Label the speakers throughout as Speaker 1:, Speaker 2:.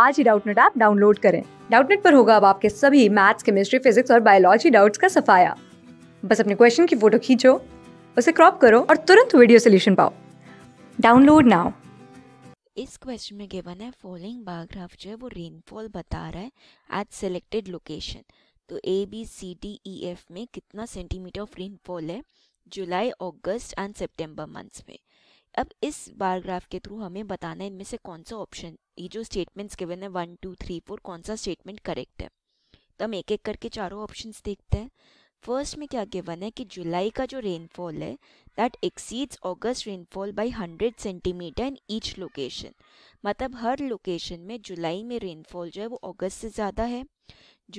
Speaker 1: आज ही Doubtnut app download करें डाउटनेट पर होगा अब आपके सभी मैथ्स केमिस्ट्री फिजिक्स और बायोलॉजी डाउट्स का सफाया बस अपने क्वेश्चन की फोटो खींचो उसे क्रॉप करो और तुरंत वीडियो सोल्यूशन पाओ डाउनलोड नाउ
Speaker 2: इस क्वेश्चन में गिवन है फॉलोइंग बायोग्राफ जो है वो रेनफॉल बता रहा है एट सिलेक्टेड लोकेशन तो A B C D E F में कितना सेंटीमीटर ऑफ रेनफॉल है जुलाई अगस्त एंड सितंबर मंथ्स में अब इस बायोग्राफ के थ्रू हमें बताना है इनमें से कौन सा ऑप्शन ये जो स्टेटमेंट्स गिवन है वन टू थ्री फोर कौन सा स्टेटमेंट करेक्ट है तो हम एक एक करके चारों ऑप्शंस देखते हैं फर्स्ट में क्या गिवन है कि जुलाई का जो रेनफॉल है that exceeds August rainfall by 100 centimetre in each location मतलब हर लोकेशन में जुलाई में रेनफॉल जो है वो अगस्त से ज़्यादा है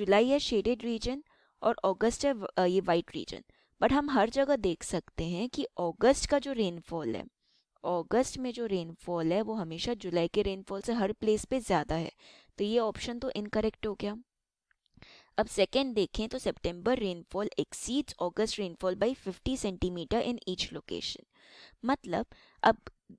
Speaker 2: जुलाई है शेडेड रीजन और अगस्त है ये वाइट रीजन बट हम हर जगह देख सकते हैं कि अगस्त का जो रेनफॉल है अगस्त में जो रेनफॉल है वो हमेशा जुलाई के रेनफॉल से हर प्लेस पे ज़्यादा है तो ये ऑप्शन तो इनकरेक्ट हो गया अब सेकेंड देखें तो September rainfall exceeds August rainfall by fifty centimetre in each location मतलब अब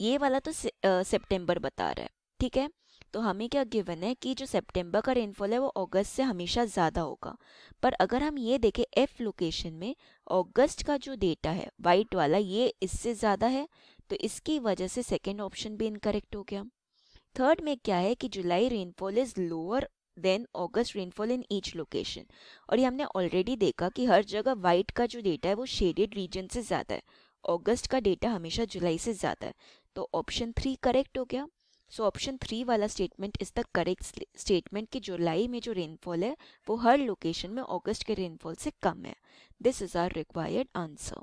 Speaker 2: ये वाला तो सेप्टेम्बर uh, बता रहा है ठीक है तो हमें क्या गिवन है कि जो सितंबर का रेनफॉल है वो अगस्त से हमेशा ज़्यादा होगा पर अगर हम ये देखें एफ लोकेशन में अगस्त का जो डेटा है वाइट वाला ये इससे ज़्यादा है तो इसकी वजह से सेकेंड ऑप्शन भी इनकरेक्ट हो गया थर्ड में क्या है कि July rainfall is lower than August rainfall in each location और ये हमने ऑलरेडी देखा कि हर जगह वाइट का जो डेटा है वो शेडेड रीजन से ज़्यादा है ऑगस्ट का डेटा हमेशा जुलाई से ज़्यादा है तो ऑप्शन थ्री करेक्ट हो गया सो ऑप्शन थ्री वाला statement is the correct statement कि जुलाई में जो रेनफॉल है वो हर लोकेशन में ऑगस्ट के रेनफॉल से कम है this is our required answer